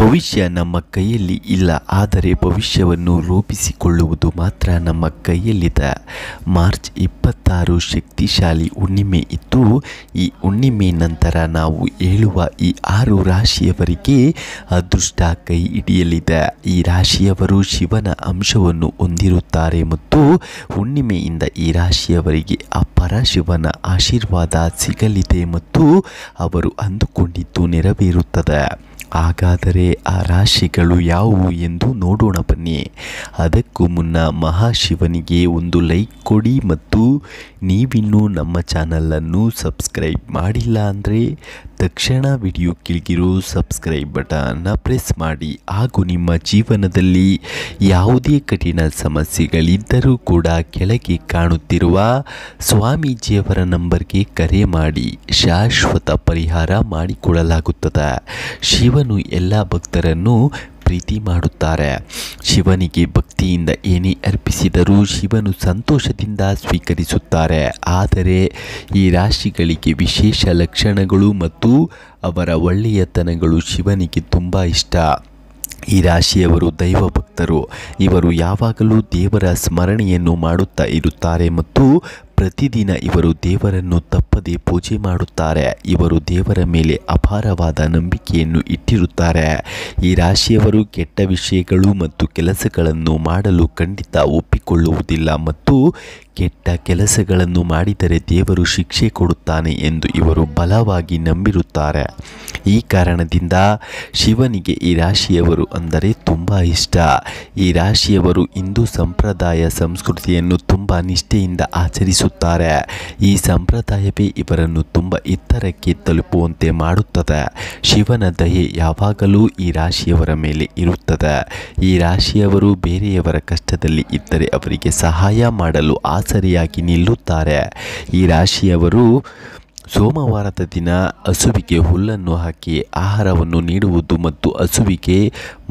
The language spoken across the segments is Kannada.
ಭವಿಷ್ಯ ನಮ್ಮ ಕೈಯಲ್ಲಿ ಇಲ್ಲ ಆದರೆ ಭವಿಷ್ಯವನ್ನು ರೂಪಿಸಿಕೊಳ್ಳುವುದು ಮಾತ್ರ ನಮ್ಮ ಕೈಯಲ್ಲಿದೆ ಮಾರ್ಚ್ ಇಪ್ಪತ್ತಾರು ಶಕ್ತಿಶಾಲಿ ಹುಣ್ಣಿಮೆ ಇದ್ದು ಈ ಹುಣ್ಣಿಮೆ ನಂತರ ನಾವು ಹೇಳುವ ಈ ಆರು ರಾಶಿಯವರಿಗೆ ಅದೃಷ್ಟ ಕೈ ಹಿಡಿಯಲಿದೆ ಈ ರಾಶಿಯವರು ಶಿವನ ಅಂಶವನ್ನು ಹೊಂದಿರುತ್ತಾರೆ ಮತ್ತು ಹುಣ್ಣಿಮೆಯಿಂದ ಈ ರಾಶಿಯವರಿಗೆ ಅಪರ ಶಿವನ ಆಶೀರ್ವಾದ ಸಿಗಲಿದೆ ಮತ್ತು ಅವರು ಅಂದುಕೊಂಡಿದ್ದು ನೆರವೇರುತ್ತದೆ ಹಾಗಾದರೆ ಆ ರಾಶಿಗಳು ಯಾವುವು ಎಂದು ನೋಡೋಣ ಬನ್ನಿ ಅದಕ್ಕೂ ಮುನ್ನ ಮಹಾಶಿವನಿಗೆ ಒಂದು ಲೈಕ್ ಕೊಡಿ ಮತ್ತು ನೀವಿನ್ನೂ ನಮ್ಮ ಚಾನಲನ್ನು ಸಬ್ಸ್ಕ್ರೈಬ್ ಮಾಡಿಲ್ಲ ಅಂದರೆ ತಕ್ಷಣ ವಿಡಿಯೋ ಕಿಳಿಗಿರೋ ಸಬ್ಸ್ಕ್ರೈಬ್ ಬಟನ್ನ ಪ್ರೆಸ್ ಮಾಡಿ ಹಾಗೂ ನಿಮ್ಮ ಜೀವನದಲ್ಲಿ ಯಾವುದೇ ಕಠಿಣ ಸಮಸ್ಯೆಗಳಿದ್ದರೂ ಕೂಡ ಕೆಳಗೆ ಕಾಣುತ್ತಿರುವ ಸ್ವಾಮೀಜಿಯವರ ನಂಬರ್ಗೆ ಕರೆ ಮಾಡಿ ಶಾಶ್ವತ ಪರಿಹಾರ ಮಾಡಿಕೊಡಲಾಗುತ್ತದೆ ಶಿವ ಶಿವನು ಎಲ್ಲ ಭಕ್ತರನ್ನು ಪ್ರೀತಿ ಮಾಡುತ್ತಾರೆ ಶಿವನಿಗೆ ಭಕ್ತಿಯಿಂದ ಏನೇ ಅರ್ಪಿಸಿದರೂ ಶಿವನು ಸಂತೋಷದಿಂದ ಸ್ವೀಕರಿಸುತ್ತಾರೆ ಆದರೆ ಈ ರಾಶಿಗಳಿಗೆ ವಿಶೇಷ ಲಕ್ಷಣಗಳು ಮತ್ತು ಅವರ ಒಳ್ಳೆಯತನಗಳು ಶಿವನಿಗೆ ತುಂಬ ಇಷ್ಟ ಈ ರಾಶಿಯವರು ದೈವ ಭಕ್ತರು ಇವರು ಯಾವಾಗಲೂ ದೇವರ ಸ್ಮರಣೆಯನ್ನು ಮಾಡುತ್ತಾ ಇರುತ್ತಾರೆ ಮತ್ತು ಪ್ರತಿದಿನ ಇವರು ದೇವರನ್ನು ತಪ್ಪು ಪದೇ ಪೂಜೆ ಮಾಡುತ್ತಾರೆ ಇವರು ದೇವರ ಮೇಲೆ ಅಪಾರವಾದ ನಂಬಿಕೆಯನ್ನು ಇಟ್ಟಿರುತ್ತಾರೆ ಈ ರಾಶಿಯವರು ಕೆಟ್ಟ ವಿಷಯಗಳು ಮತ್ತು ಕೆಲಸಗಳನ್ನು ಮಾಡಲು ಖಂಡಿತ ಒಪ್ಪಿಕೊಳ್ಳುವುದಿಲ್ಲ ಮತ್ತು ಕೆಟ್ಟ ಕೆಲಸಗಳನ್ನು ಮಾಡಿದರೆ ದೇವರು ಶಿಕ್ಷೆ ಕೊಡುತ್ತಾನೆ ಎಂದು ಇವರು ಬಲವಾಗಿ ನಂಬಿರುತ್ತಾರೆ ಈ ಕಾರಣದಿಂದ ಶಿವನಿಗೆ ಈ ರಾಶಿಯವರು ಅಂದರೆ ತುಂಬ ಇಷ್ಟ ಈ ರಾಶಿಯವರು ಹಿಂದೂ ಸಂಪ್ರದಾಯ ಸಂಸ್ಕೃತಿಯನ್ನು ತುಂಬ ನಿಷ್ಠೆಯಿಂದ ಆಚರಿಸುತ್ತಾರೆ ಈ ಸಂಪ್ರದಾಯ ಇವರನ್ನು ತುಂಬ ಎತ್ತರಕ್ಕೆ ತಲುಪುವಂತೆ ಮಾಡುತ್ತದೆ ಶಿವನ ದಯೆ ಯಾವಾಗಲೂ ಈ ರಾಶಿಯವರ ಮೇಲೆ ಇರುತ್ತದೆ ಈ ರಾಶಿಯವರು ಬೇರೆಯವರ ಕಷ್ಟದಲ್ಲಿ ಇದ್ದರೆ ಅವರಿಗೆ ಸಹಾಯ ಮಾಡಲು ಆಸರಿಯಾಗಿ ನಿಲ್ಲುತ್ತಾರೆ ಈ ರಾಶಿಯವರು ಸೋಮವಾರದ ದಿನ ಹಸುವಿಗೆ ಹುಲ್ಲನ್ನು ಹಾಕಿ ಆಹಾರವನ್ನು ನೀಡುವುದು ಮತ್ತು ಹಸುವಿಗೆ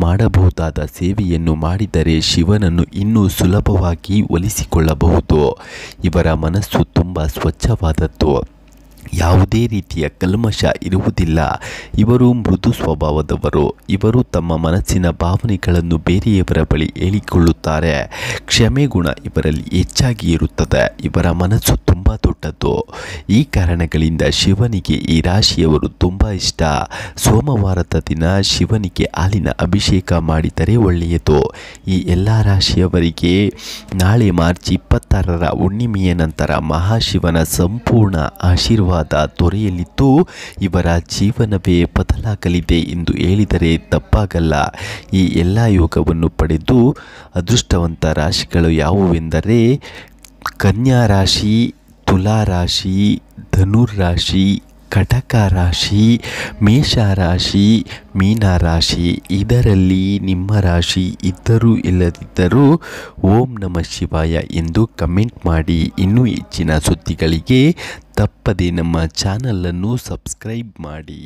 ಮಾಡಬಹುದಾದ ಸೇವೆಯನ್ನು ಮಾಡಿದರೆ ಶಿವನನ್ನು ಇನ್ನೂ ಸುಲಭವಾಗಿ ಒಲಿಸಿಕೊಳ್ಳಬಹುದು ಇವರ ಮನಸ್ಸು ತುಂಬ ಸ್ವಚ್ಛವಾದದ್ದು ಯಾವುದೇ ರೀತಿಯ ಕಲ್ಮಶ ಇರುವುದಿಲ್ಲ ಇವರು ಮೃದು ಸ್ವಭಾವದವರು ಇವರು ತಮ್ಮ ಮನಸ್ಸಿನ ಭಾವನೆಗಳನ್ನು ಬೇರೆಯವರ ಬಳಿ ಹೇಳಿಕೊಳ್ಳುತ್ತಾರೆ ಕ್ಷಮೆ ಗುಣ ಇವರಲ್ಲಿ ಹೆಚ್ಚಾಗಿ ಇರುತ್ತದೆ ಇವರ ಮನಸ್ಸು ದೊಡ್ಡದು ದೊಡ್ಡದ್ದು ಈ ಕಾರಣಗಳಿಂದ ಶಿವನಿಗೆ ಈ ರಾಶಿಯವರು ತುಂಬ ಇಷ್ಟ ಸೋಮವಾರದ ದಿನ ಶಿವನಿಗೆ ಹಾಲಿನ ಅಭಿಷೇಕ ಮಾಡಿದರೆ ಒಳ್ಳೆಯದು ಈ ಎಲ್ಲ ರಾಶಿಯವರಿಗೆ ನಾಳೆ ಮಾರ್ಚ್ ಇಪ್ಪತ್ತಾರರ ಹುಣ್ಣಿಮೆಯ ನಂತರ ಮಹಾಶಿವನ ಸಂಪೂರ್ಣ ಆಶೀರ್ವಾದ ದೊರೆಯಲಿದ್ದು ಇವರ ಜೀವನವೇ ಬದಲಾಗಲಿದೆ ಎಂದು ಹೇಳಿದರೆ ತಪ್ಪಾಗಲ್ಲ ಈ ಎಲ್ಲ ಯೋಗವನ್ನು ಪಡೆದು ಅದೃಷ್ಟವಂತ ರಾಶಿಗಳು ಯಾವುವೆಂದರೆ ಕನ್ಯಾ ರಾಶಿ ತುಲಾರಾಶಿ ರಾಶಿ ಕಟಕ ರಾಶಿ ರಾಶಿ ಮೇಷರಾಶಿ ರಾಶಿ ಇದರಲ್ಲಿ ನಿಮ್ಮ ರಾಶಿ ಇದ್ದರೂ ಇಲ್ಲದಿದ್ದರೂ ಓಂ ನಮಃ ಶಿವಾಯ ಎಂದು ಕಮೆಂಟ್ ಮಾಡಿ ಇನ್ನೂ ಹೆಚ್ಚಿನ ಸುದ್ದಿಗಳಿಗೆ ತಪ್ಪದೆ ನಮ್ಮ ಚಾನಲನ್ನು ಸಬ್ಸ್ಕ್ರೈಬ್ ಮಾಡಿ